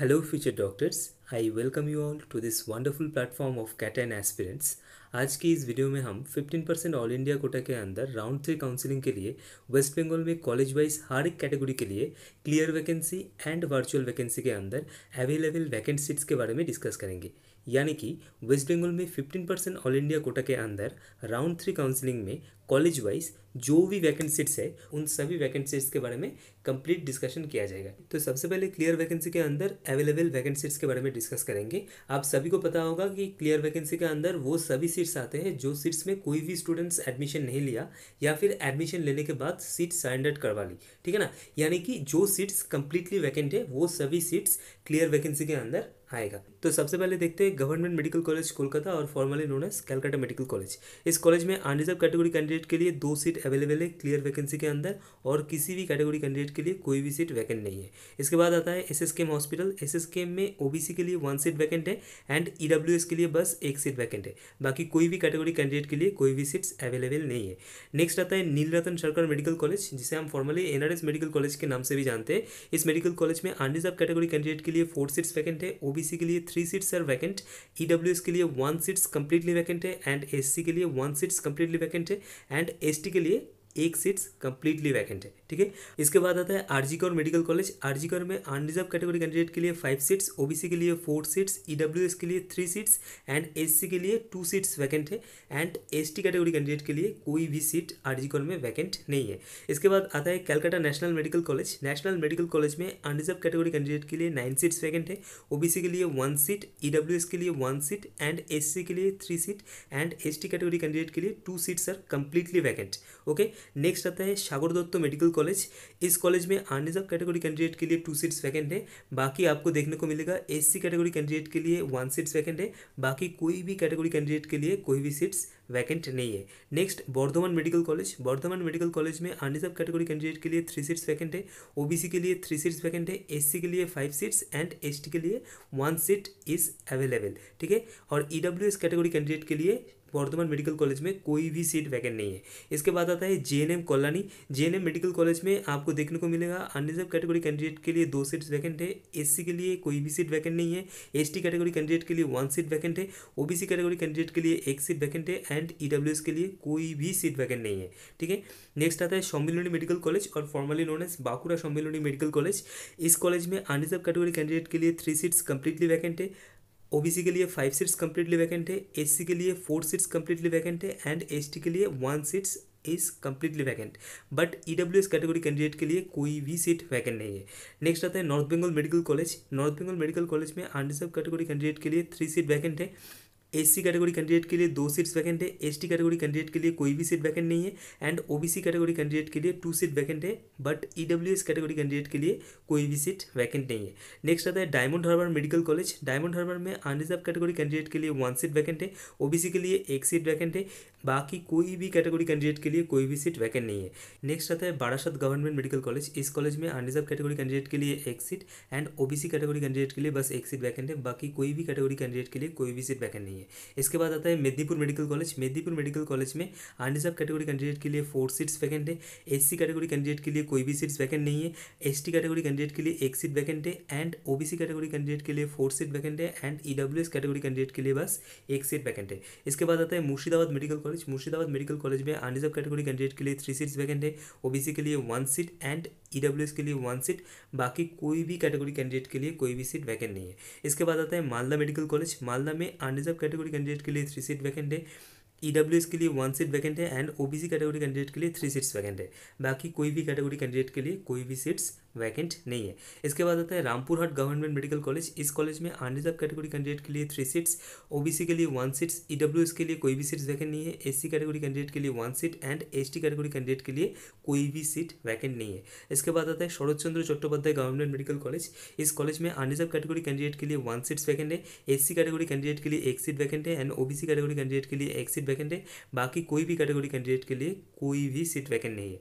Hello future doctors, I welcome you all to this wonderful platform of Catan aspirants. आज की इस video में हम 15 परसेंट ऑल इंडिया कोटा के अंदर राउंड थ्री काउंसिलिंग के लिए वेस्ट बंगाल में कॉलेज वाइज हर एक कैटेगरी के लिए clear vacancy and virtual vacancy के अंदर अवेलेबल वैकेंट सीट्स के बारे में डिस्कस करेंगे यानी कि वेस्ट बंगाल में 15 परसेंट ऑल इंडिया कोटा के अंदर राउंड थ्री काउंसलिंग में कॉलेज वाइज जो भी वैकेंसीट्स है उन सभी वैकेंसीट्स के बारे में कंप्लीट डिस्कशन किया जाएगा तो सबसे पहले क्लियर वैकेंसी के अंदर अवेलेबल वैकेंसीट्स के बारे में डिस्कस करेंगे आप सभी को पता होगा कि क्लियर वैकेंसी के अंदर वो सभी सीट्स आते हैं जो सीट्स में कोई भी स्टूडेंट्स एडमिशन नहीं लिया या फिर एडमिशन लेने के बाद सीट सरेंडर करवा ली ठीक है ना यानी कि जो सीट्स कंप्लीटली वैकेंट है वो सभी सीट्स क्लियर वैकेंसी के अंदर आएगा तो सबसे पहले देखते हैं गवर्नमेंट मेडिकल कॉलेज कोलकाता और formally known as Calcutta medical college इस कॉलेज में अनरिजर्व कैटेगरी कैंडिडेट के लिए दो सीट अवेलेबल है क्लियर वैकेंसी के अंदर और किसी भी कैटेगरी कैंडिडेट के लिए कोई भी सीट वैकेंट नहीं है इसके बाद आता है एस हॉस्पिटल एस में ओ के लिए वन सीट वैकेंट है एंड ई के लिए बस एक सीट वैकेंट है बाकी कोई भी कैटेगरी कैंडिडेट के लिए कोई भी सीट्स अवेलेबल नहीं है नेक्स्ट आता है नीलरतन सरकार मेडिकल कॉलेज जिसे हम फॉर्मली एन मेडिकल कॉलेज के नाम से भी जानते हैं इस मेडिकल कॉलेज में अनरिजर्व कैटेगरी कैंडिडेट के लिए फोर सीट्स वैकेंट है ओ ओबीसी के लिए three seats are vacant EWS के लिए वन सीट्स कंप्लीटली वैकेंट है एंड एससी के लिए वन सीट्स कंप्लीटली वैकेंट है एंड एसटी के लिए एक सीट्स कंप्लीटली वैकेंट है ठीक है इसके बाद आता है कौर मेडिकल कॉलेज कौर में अनरिजर्व कैटेगरी कैंडिडेट के लिए फाइव सीट्स ओबीसी के लिए फोर सीट्स ईडब्ल्यूएस के लिए थ्री सीट्स एंड एससी के लिए टू सीट्स वैकेंट है एंड एसटी कैटेगरी कैंडिडेट के लिए कोई भी सीट कौर में वैकेंट नहीं है इसके बाद आता है Calcutta national medical college national medical college में अनरिजर्व कैटेगरी कैंडिडेट के लिए नाइन सीट्स वैकेंट है ओबीसी के लिए वन सीट ईडब्ल्यूएस के लिए वन सीट एंड सी के लिए three seat and T category candidate के लिए two seats are completely vacant okay next आता है सागर दत्त मेडिकल कॉलेज इस कॉलेज में अनरिजर्व कैटेगरी कैंडिडेट के लिए टू सीट्स वैकेंट है बाकी आपको देखने को मिलेगा एस कैटेगरी कैंडिडेट के लिए वन सीट्स वैकेंट है बाकी कोई भी कैटेगरी कैंडिडेट के लिए कोई भी सीट्स वैकेंट नहीं है next Bardhaman medical college Bardhaman medical college में अनरिजर्व कैटेगरी कैंडिडेट के लिए थ्री सीट्स वैकेंट है सी के लिए थ्री सीट्स वैकेंट है सी के लिए फाइव सीट्स एंड टी के लिए वन सीट इज़ अवेलेबल ठीक है और एस कैटेगरी कैंडिडेट के लिए वर्धमान मेडिकल कॉलेज में कोई भी सीट वैकेंट नहीं है इसके बाद आता है J N M Kalyani J N M medical college में आपको देखने को मिलेगा अनरिजर्व कैटेगरी कैंडिडेट के लिए दो सीट्स वैकेंट है एस के लिए कोई भी सीट वैकेंट नहीं है एस कैटेगरी कैंडिडेट के लिए वन सीट वैकेंट है ओ कैटेगरी कैंडिडेट के लिए एक सीट वैकेंट है एंड ई e के लिए कोई भी सीट वैकेंट नहीं है ठीक है नेक्स्ट आता है सम्मिलनी मेडिकल कॉलेज और formally known as Bankura Sammilani medical college इस कॉलेज में अनरिजर्व कैटेगरी कैंडिडेट के लिए थ्री सीट्स कंप्लीटली वैकेंट है ओबीसी के लिए फाइव सीट्स कम्प्लीटली वैकेंट है एससी के लिए फोर सीट्स कम्प्लीटली वैकेंट है एंड एसटी के लिए one seats is completely vacant but E W S category candidate के लिए कोई भी सीट वैकेंट नहीं है नेक्स्ट आता है North Bengal medical college North Bengal medical college में अनरिजर्व कैटेगरी कैंडिडेट के लिए थ्री सीट वैकेंट है एससी कैटेगरी कैंडिडेट के लिए दो सीट्स वैकेंट है एसटी कैटेगरी कैंडिडेट के लिए कोई भी सीट वैकेंट नहीं है एंड ओबीसी कैटेगरी कैंडिडेट के लिए टू सीट वैकेंट है बट ईडब्ल्यूएस कैटेगरी कैंडिडेट के लिए कोई भी सीट वैकेंट नहीं है नेक्स्ट आता है Diamond Harbour medical college Diamond Harbour में अनरिजर्व कैटेगरी कैंडिडेट के लिए वन सीट वैकेंट है सी के लिए एक सीट वैकेंट है बाकी कोई भी कैटेगरी कैंडिडेट के लिए कोई भी सीट वैकेंट नहीं है नेक्स्ट आता है बारासत गवर्नमेंट मेडिकल कॉलेज इस कॉलेज में अनरिजर्व कैटेगरी कैंडिडेट के लिए एक seat and OBC category candidate के लिए बस एक सीट वैकेंट है बाकी कोई भी कैटेगरी कैंडिडेट के लिए कोई भी सीट वैकेंट नहीं है है इसके बाद आता है Medinipur medical college Medinipur medical college में आंडी साहब कैटेगरी कैंडिडेट के लिए फोर सीट्स वैकेंट है एस कैटेगरी कैंडिडेट के लिए कोई भी सीट्स वैकेंट नहीं है एस कैटेगरी कैंडिडेट के लिए एक सीट वैकेंट है एंड ओ कैटेगरी कैंडिडेट के लिए फोर सीट वैकेंट है एंड ई कैटेगरी कैंडिडेट के लिए बस एक सीट वैकेंट है इसके बाद आता है Murshidabad medical college Murshidabad medical college में आंडी साहब कैटेगरी कैंडिडेट के लिए थ्री सीट्स वैकेंट है ओबीसी के लिए वन सीट एंड ई के लिए वन सीट बाकी कोई भी कैटेगरी कैंडिडेट के लिए कोई भी सीट वैकेंट नहीं है इसके बाद आता है मालदा मेडिकल कॉलेज मालदा में साहब कैटेगरी कैंडिडेट के लिए थ्री सीट वैकेंट है एस e के लिए वन सीट वैकेंट है एंड ओबीसी कैटेगरी कैंडिडेट के लिए थ्री सीट्स वैकेंट है बाकी कोई भी कैटेगरी कैंडिडेट के लिए कोई भी सीट्स वैकेंट नहीं है इसके बाद आता है Rampurhat government medical college इस कॉलेज में अनरिजर्व कैटेगरी कैंडिडेट के लिए थ्री सीट्स ओबीसी के लिए वन सीट्स ईडब्ल्यू के लिए कोई भी सीट्स वैकेंट नहीं है एससी कैटेगरी कैंडिडेट के लिए one seat and ST category candidate के लिए कोई भी सीट वैकेंट नहीं है इसके बाद आता है Sharat Chandra Chattopadhyay government medical college इस कॉलेज में अनरिजर्व कैटेगरी कैंडिडेट के लिए वन सीट्स वैकेंट है एससी कैटेगरी कैंडिडेट के लिए एक सीट वैकेंट है एंड ओ कैटेगरी कैंडिडेट के लिए एक सीट वैकेंट है बाकी कोई भी कैटेगरी कैंडिडेट के लिए कोई भी सीट वैकेंट नहीं है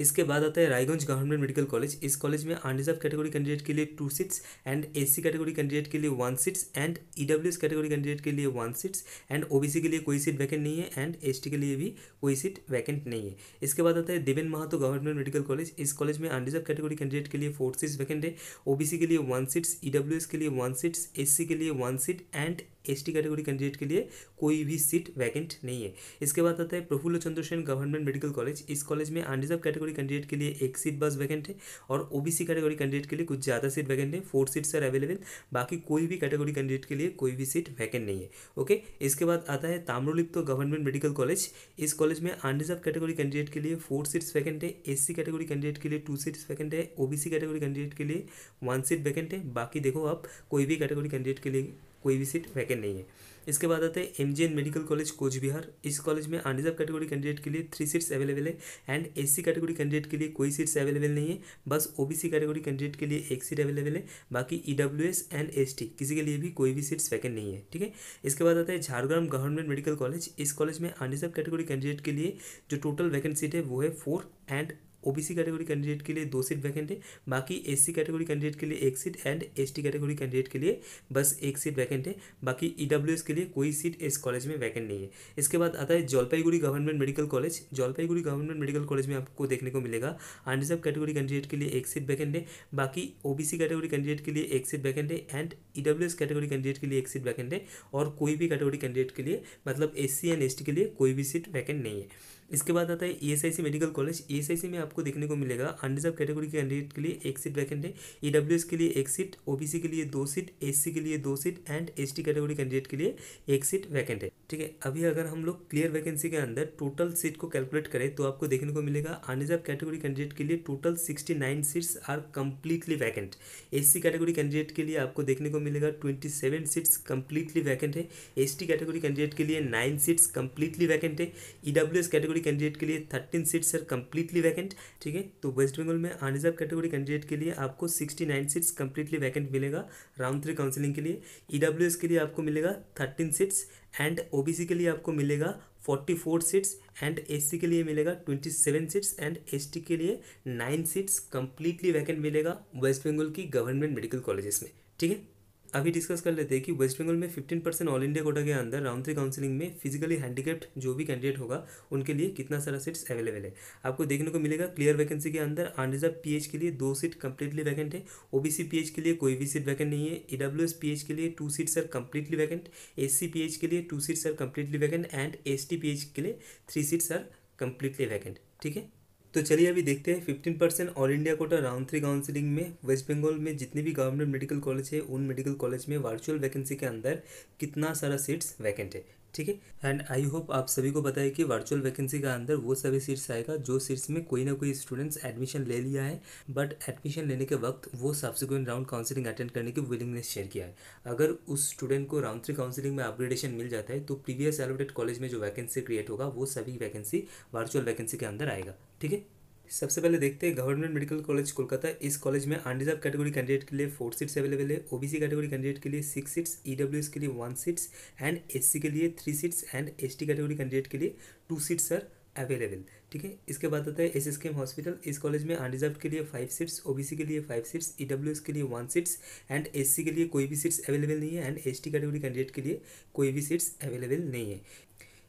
इसके बाद आता है रायगंज गवर्नमेंट मेडिकल कॉलेज इस कॉलेज में अनरिजर्व कैटेगरी कैंडिडेट के लिए two seats and S category candidate के लिए one seats and E category candidate के लिए वन सीट्स एंड ओ के लिए कोई सीट वैकेंट नहीं है एंड एस के लिए भी कोई सीट वैकेंट नहीं है इसके बाद आता है Deben Mahato government medical college इस कॉलेज में अनरिजर्व कैटेगरी कैंडिडेट के लिए फोर सीट्स वैकेंट है ओ के लिए वन सीट्स ई के लिए वन सीट्स एस के लिए one seat and S category candidate के लिए कोई भी सीट वैकेंट नहीं है इसके बाद आता है Prafulla Chandra Sen government medical college इस कॉलेज में अनरिजर्व कैटेगरी कैंडिडेट के लिए एक सीट बस वैकेंट है और ओबीसी कैटेगरी कैंडिडेट के लिए कुछ ज़्यादा सीट वैकेंट है फोर सीट्स आर अवेलेबल बाकी कोई भी कैटेगरी कैंडिडेट के लिए कोई भी सीट वैकेंट नहीं है ओके इसके बाद आता है ताम्रलिप्त गवर्नमेंट मेडिकल कॉलेज इस कॉलेज में अनरिजर्व कैटेगरी कैंडिडेट के लिए फोर सीट्स वैकेंट है एस कैटेगरी कैंडिडेट के लिए टू सीट्स वैकेंट है सी कैटेगरी कैंडिडेट के लिए वन सीट वैकेंट है बाकी देखो आप कोई भी कैटेगरी कैंडिडेट के लिए कोई भी सीट वैकेंट नहीं है इसके बाद आते हैं M G N medical college Coochbehar इस कॉलेज में अनरिजर्व कैटेगरी कैंडिडेट के लिए थ्री सीट्स अवेलेबल है and S C category candidate के लिए कोई सीट्स अवेलेबल नहीं है बस O B C category candidate के लिए एक सीट अवेलेबल है बाकी E W S and S T किसी के लिए भी कोई भी सीट्स वैकेंट नहीं है ठीक है इसके बाद आता है झारग्राम गवर्नमेंट मेडिकल कॉलेज इस कॉलेज में अनरिजर्व कैटेगरी कैंडिडेट के लिए जो टोटल वैकेंट सीट है वो है four and OBC category candidate के लिए दो सीट वैकेंट है बाकी एससी कैटेगरी कैंडिडेट के लिए एक seat and ST category candidate के लिए बस एक सीट वैकेंट है बाकी ईडब्ल्यूएस e के लिए कोई सीट इस कॉलेज में वैकेंट नहीं है इसके बाद आता है Jalpaiguri government medical college Jalpaiguri government medical college में आपको देखने को मिलेगा अनरिजर्व कैटेगरी कैंडिडेट के लिए एक सीट वैकेंट है बाकी सी कैटेगरी कैंडिडेट के लिए एक सीट वैकेंट है एंड एस कैटेगरी कैंडिडेट के लिए एक सीट वैकेंट है और कोई भी कैटेगरी कैंडिडेट के लिए मतलब सी एंड टी के लिए कोई भी सीट वैकेंट नहीं है इसके बाद आता है ई मेडिकल कॉलेज ई में आपको देखने को मिलेगा अनरिजर्व कैटेगरी के कैंडिडेट के लिए एक सीट वैकेंट है ई e के लिए एक सीट ओ के लिए दो सीट एस के लिए दो seat and S category candidate के लिए एक सीट वैकेंट है ठीक है अभी अगर हम लोग क्लियर वैकेंसी के अंदर टोटल सीट को कैलकुलेट करें तो आपको देखने को मिलेगा अनरिजर्व कैटेगरी कैंडिडेट के लिए total sixty nine seats are completely vacant S category candidate के लिए आपको देखने को मिलेगा twenty seven seats completely vacant है एस कैटेगरी कैंडिडेट के लिए नाइन सीट्स कम्प्लीटली वैकेंट है E e category category candidate के लिए thirteen seats sir completely vacant ठीक है तो वेस्ट बंगाल में अनरिजर्व कैटेगरी कैंडिडेट के लिए आपको sixty nine seats completely vacant मिलेगा राउंड थ्री काउंसिलिंग के लिए ई e के लिए आपको मिलेगा थर्टीन सीट्स एंड ओ के लिए आपको मिलेगा forty four seats and S के लिए मिलेगा twenty seven seats and S के लिए नाइन सीट्स कंप्लीटली वैकेंट मिलेगा वेस्ट बंगाल की गवर्नमेंट मेडिकल कॉलेजेस में ठीक है अभी डिस्कस कर लेते हैं कि वेस्ट बंगाल में 15 परसेंट ऑल इंडिया कोटा के अंदर राउंड थ्री काउंसिलिंग में फिजिकली हैंडीकेप्ट जो भी कैंडिडेट होगा उनके लिए कितना सारा सीट्स अवेलेबल है आपको देखने को मिलेगा क्लियर वैकेंसी के अंदर अनरिजर्व पी के लिए दो सीट कंप्लीटली वैकेंट है ओबीसी बी के लिए कोई भी सीट वैकेंट नहीं है ई e डब्ल्यू के लिए two seats are completely vacant S C के लिए two seats are completely vacant and S T के लिए three seats are completely vacant ठीक है तो चलिए अभी देखते हैं fifteen percent all India quota round three counselling में वेस्ट बंगाल में जितने भी गवर्नमेंट मेडिकल कॉलेज है उन मेडिकल कॉलेज में वर्चुअल वैकेंसी के अंदर कितना सारा सीट्स वैकेंट है ठीक है एंड आई होप आप सभी को बताए कि वर्चुअल वैकेंसी के अंदर वो सभी सीट्स आएगा जो सीट्स में कोई ना कोई स्टूडेंट्स एडमिशन ले लिया है बट एडमिशन लेने के वक्त वो सब्सिक्वेंट राउंड काउंसिलिंग अटेंड करने की विलिंगनेस शेयर किया है अगर उस स्टूडेंट को राउंड थ्री काउंसिलिंग में अपग्रेडेशन मिल जाता है तो प्रीवियस एलोटेड कॉलेज में जो वैकेंसी क्रिएट होगा वो सभी वैकेंसी वर्चुअल वैकेंसी के अंदर आएगा ठीक है सबसे पहले देखते हैं गवर्नमेंट मेडिकल कॉलेज कोलकाता इस कॉलेज में अनरिजर्व कैटेगरी कैंडिडेट के लिए फोर सीट्स अवेलेबल है ओबीसी कैटेगरी कैंडिडेट के लिए सिक्स सीट्स ईडब्ल्यूएस के लिए वन सीट्स एंड एससी के लिए three seats and ST category candidate के लिए टू सीट्स आर अवेलेबल ठीक है इसके बाद आता है एस एस हॉस्पिटल इस कॉलेज में अनरिजर्व के लिए फाइव सीट्स ओ के लिए फाइव सीट्स ई के लिए वन सीट्स एंड एस के लिए कोई भी सीट्स अवेलेबल नहीं है एंड एस कैटेगरी कैंडिडेट के लिए कोई भी सीट्स अवेलेबल नहीं है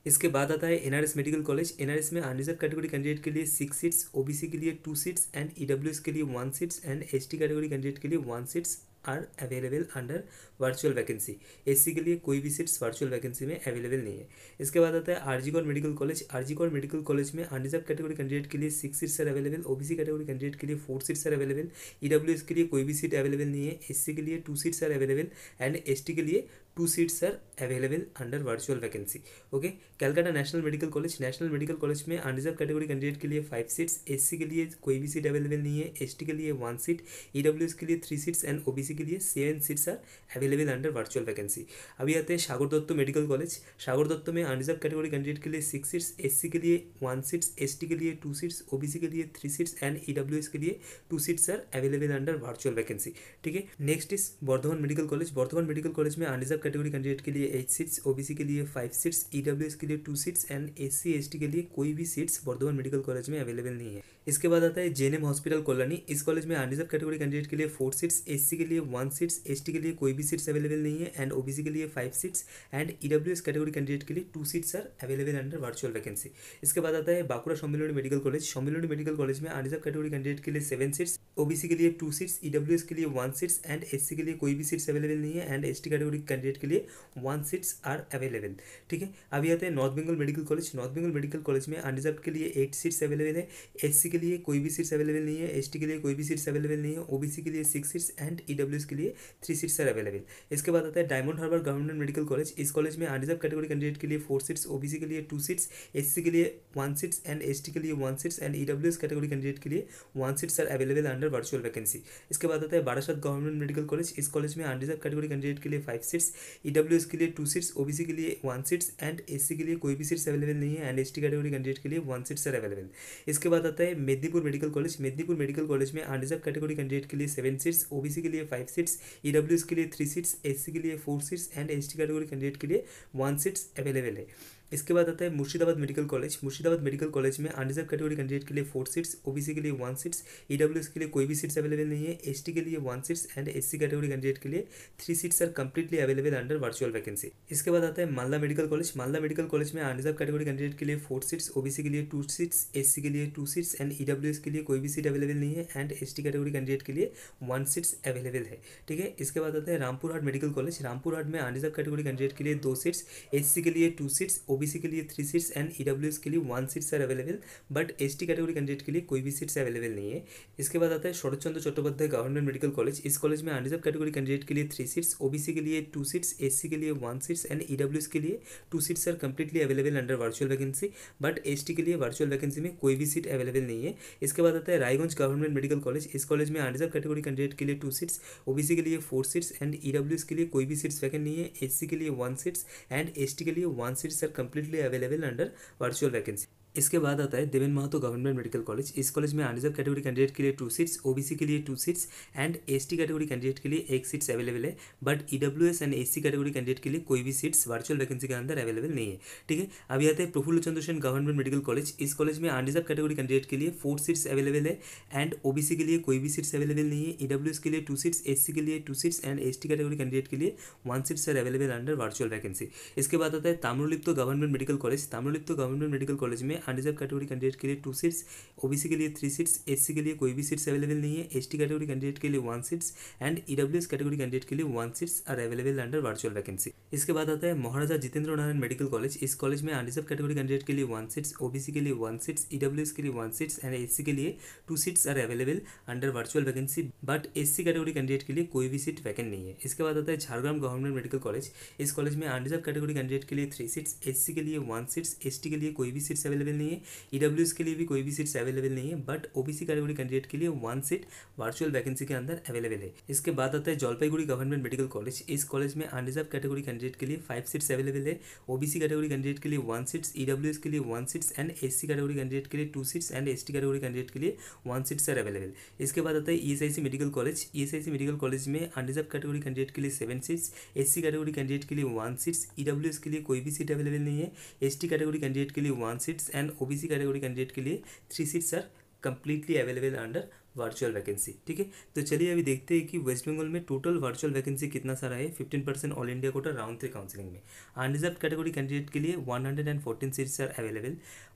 इसके बाद आता है एनआरएस मेडिकल कॉलेज एनआरएस में अनरिजर्व कैटेगरी कैंडिडेट के लिए सिक्स सीट्स ओबीसी के लिए टू सीट्स एंड ईडब्ल्यूएस के लिए one seats and ST category candidate के लिए one seats are available under virtual vacancy SC के लिए कोई भी सीट्स वर्चुअल वैकेंसी में अवेलेबल नहीं है इसके बाद आता है RG Kar medical college RG Kar medical college में अनरिजर्व कैटेगरी कैंडिडेट के लिए six seats are available OBC category candidate के लिए four seats are available EWS के लिए कोई भी सीट अवेलेबल नहीं है एस के लिए two seats are available and S के लिए two seats are available under virtual vacancy okay Calcutta national medical college national medical college में अनरिजर्व कैटेगरी कैंडिडेट के लिए फाइव सीट्स एससी के लिए कोई भी सीट अवेलेबल नहीं है एसटी के लिए वन सीट ईडब्ल्यूएस के लिए थ्री सीट्स एंड ओबीसी के लिए seven seats are available under virtual vacancy अभी आते हैं सागर दत्त मेडिकल कॉलेज सागर दत्त में अनरिजर्व कैटेगरी कैंडिडेट के लिए सिक्स सीट्स एस के लिए वन सीट्स एस के लिए टू सीट्स ओ के लिए थ्री सीट्स एंड ईडब्ल्यूएस के लिए two seats are available under virtual vacancy ठीक है next is Burdwan medical college Bardhaman medical college में अनरिजर्व कैटेगरी कैंडिडेट के लिए एट सीट्स ओबीसी के लिए फाइव सीट्स ईडब्ल्यूएस के लिए two seats and S C के लिए कोई भी सीट्स बर्धमान मेडिकल कॉलेज में अवेलेबल नहीं है इसके बाद आता है जेएनएम हॉस्पिटल कॉलोनी इस कॉलेज में अनरिजर्व कैटेगरी कैंडिडेट के लिए फोर सीट्स एससी के लिए वन सीट्स एसटी के लिए कोई भी सीट्स अवेलेबल नहीं है एंड ओबीसी के लिए five seats and EWS category candidate के लिए two seats are available under virtual vacancy इसके बाद आता है Bankura Sammilani medical college Sammilani medical college में अनरिजर्व कैटेगरी कैंडिडेट के लिए सेवन सीट्स ओबीसी के लिए टू सीट्स ईडब्ल्यूएस के लिए वन सीट्स एंड एससी के लिए कोई भी सीट्स अवेलेबल नहीं है and ST category candidate candidate के लिए वन सीट्स आर अवेलेबल ठीक है अभी आते हैं North Bengal medical college North Bengal medical college में अनरिजर्व के लिए एट सीट्स अवेलेबल है एस के लिए कोई भी सीट्स अवेलेबल नहीं है एस के लिए कोई भी सीट्स अवेलेबल नहीं है ओ के लिए सिक्स सीट्स एंड ई के लिए थ्री सीट्स आर अवेलेबल इसके बाद आता है Diamond Harbour government medical college इस कॉलेज में अनरिजर्व कैटेगरी कैंडिडेट के लिए फोर सीट्स ओ के लिए टू सीट्स एस के लिए वन सीट्स एंड एस के लिए one seats and E category candidate के लिए one seats are available under virtual vacancy इसके बाद आता है बारासात गवर्नमेंट मेडिकल कॉलेज इस कॉलेज में अनरिजर्व कैटेगरी कैंडिडेट के लिए फाइव सीट्स ई e के लिए टू सीट्स ओ के लिए वन सीट्स एंड एस के लिए कोई भी सीट्स अवेलेबल नहीं है एंड एस कैटेगरी कैंडिडेट के लिए वन सीट्स आर अवेलेबल इसके बाद आता है Medinipur medical college Medinipur medical college में अनरिजर्व कैटेगरी कैंडिडेट के लिए सेवन सीट्स ओ के लिए फाइव सीट्स ई के लिए थ्री सीट्स एस के लिए four seats and S category candidate के लिए वन सीट्स अवेलेबल है इसके बाद आता है Murshidabad medical college Murshidabad medical college में अनरिजर्व कैटेगरी कैंडिडेट के लिए फोर सीट्स ओबीसी के लिए वन सीट्स ईडब्ल्यूएस के लिए कोई भी सीट्स अवेलेबल नहीं है एसटी के लिए one seats and SC category candidate के लिए three seats are completely available under virtual vacancy इसके बाद आता है Malda medical college Malda medical college में अनरिजर्व कैटेगरी कैंडिडेट के लिए फोर सीट्स ओबीसी के लिए टू सीट्स एस के लिए टू सीट्स एंड ईडब्ल्यूएस के लिए कोई भी सीट अवेलेबल नहीं है and S T category candidate के लिए वन सीट्स अवेलेबल है ठीक है इसके बाद आता है Rampurhat medical college Rampurhat में अनरिजर्व कैटेगरी कैंडिडेट के लिए दो सीट्स एस के लिए टू सीट्स ओबीसी के लिए थ्री सीट्स एंड ईडब्ल्यूएस के लिए one seats are available but ST category candidate के लिए कोई भी सीट्स अवेलेबल नहीं है इसके बाद आता है Sharat Chandra Chattopadhyay government medical college इस कॉलेज में अनरिजर्व कैटेगरी कैंडिडेट के लिए थ्री सीट्स ओबीसी के लिए टू सीट्स एस के लिए वन सीट्स एंड ईडब्ल्यूएस के लिए two seats are completely available under virtual vacancy but S के लिए वर्चुअल वैकेंसी में कोई भी सीट अवेलेबल नहीं है इसके बाद आता है रायगंज गवर्नमेंट मेडिकल कॉलेज इस कॉलेज में अनरिजर्व कैटेगरी कैंडिडेट के लिए टू सीट्स ओबीसी के लिए फोर सीट्स एंड ईडब्ल्यूएस के लिए कोई भी सीट्स वैकेंट नहीं है एस के लिए वन सीट्स एंड एस के लिए one seats are completely available under virtual vacancy इसके बाद आता है Deben Mahato government medical college इस कॉलेज में अनरिजर्व कैटेगरी कैंडिडेट के लिए टू सीट्स ओबीसी के लिए two seats and ST category candidate के लिए एक सीट्स अवेलेबल है but EWS and SC category candidate के लिए कोई भी सीट्स वर्चुअल वैकेंसी के अंदर अवेलेबल नहीं है ठीक है अभी आते हैं Prafulla Chandra Sen government medical college इस कॉलेज में अनरिजर्व कैटेगरी कैंडिडेट के लिए फोर सीट्स अवेलेबल है एंड ओबीसी के लिए कोई भी सीट्स अवेलेबल नहीं है ईडब्ल्यूएस e के लिए टू सीट्स एससी के लिए two seats and ST category candidate के लिए one seats are available under virtual vacancy इसके बाद आता है Tamralipta government medical college Tamralipta government medical college में है अनरिजर्व कैटेगरी कैंडिडेट के लिए टू सीट्स ओबीसी के लिए थ्री सीट्स एससी के लिए कोई भी सीट्स अवेलेबल नहीं है एसटी कैटेगरी कैंडिडेट के लिए one seats and EWS category candidate के लिए one seats are available under virtual vacancy इसके बाद आता है महाराजा जितेंद्र नारायण मेडिकल कॉलेज इस कॉलेज में अनरिजर्व कैटेगरी कैंडिडेट के लिए वन सीट्स ओबीसी के लिए वन सीट्स ईडब्ल्यूएस के लिए वन सीट्स एंड एस के लिए two seats are available under virtual vacancy but S category candidate के लिए कोई भी सीट वैकेंट नहीं है इसके बाद आता है झारग्राम गवर्नमेंट मेडिकल कॉलेज इस कॉलेज में अनरिजर्व कैटेगरी कैंडिडेट के लिए थ्री सीट्स एस के लिए वन सीट्स एस के लिए कोई भी सीट्स अवेलेबल अवेलेबल नहीं है ई के लिए भी कोई भी सीट्स अवेलेबल नहीं है बट ओबीसी कैटेगरी कैंडिडेट के लिए वन सीट वर्चुअल वैकेंसी के अंदर अवेलेबल है इसके बाद आता है जलपाईगुड़ी गवर्नमेंट मेडिकल कॉलेज इस कॉलेज में अनरिजर्व कैटेगरी कैंडिडेट के लिए फाइव सीट्स अवेलेबल है ओबीसी कैटेगरी कैंडिडेट के लिए वन सीट्स ई के लिए one seats and S category candidate के लिए two seats and S category candidate के लिए वन सीट्स आर अवेलेबल इसके बाद आता है E medical college E medical college में अनरिजर्व कैटेगरी कैंडिडेट के लिए seven seats S category candidate के लिए वन सीट्स ई के लिए कोई भी सीट अवेलेबल नहीं है एस कैटेगरी कैंडिडेट के लिए one seats and OBC category candidate के लिए three seats are completely available under virtual vacancy ठीक है तो चलिए अभी देखते हैं कि वेस्ट बंगाल में टोटल वर्चुअल वैकेंसी कितना सारा है fifteen percent all India quota round three counselling में अनरिजर्व कैटेगरी कैंडिडेट के लिए one hundred and fourteen seats are available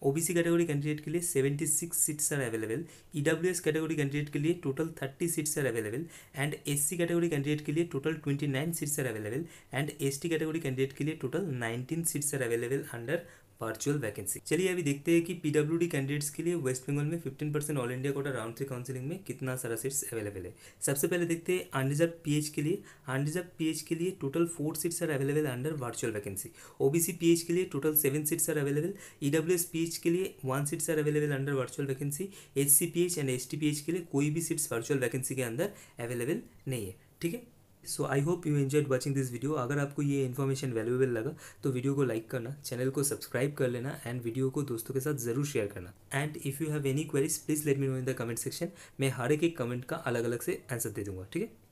OBC category candidate के लिए seventy six seats are available EWS category candidate के लिए total thirty seats are available and C category candidate के लिए total twenty nine seats are available and T category candidate के लिए total nineteen seats are available under virtual vacancy चलिए अभी देखते हैं कि पीडब्ल्यू कैंडिडेट्स के लिए वेस्ट बंगाल में 15 percent all India quota round three counselling में कितना सारा सीट्स अवेलेबल है सबसे पहले देखते हैं अनरिजर्व पीएच के लिए अनरिजर्व एच के लिए total four seats are available under virtual vacancy P H के लिए total seven seats are available P H के लिए one seats are available under virtual vacancy H and H के लिए कोई भी सीट्स वर्चुअल वैकेंसी के अंदर अवेलेबल नहीं है ठीक है so I hope you enjoyed watching this video अगर आपको ये इन्फॉर्मेशन वैल्यूएबल लगा तो वीडियो को लाइक करना चैनल को सब्सक्राइब कर लेना एंड वीडियो को दोस्तों के साथ जरूर शेयर करना and if you have any queries please let me know in the comment section मैं हर एक कमेंट का अलग अलग से आंसर दे दूंगा ठीक है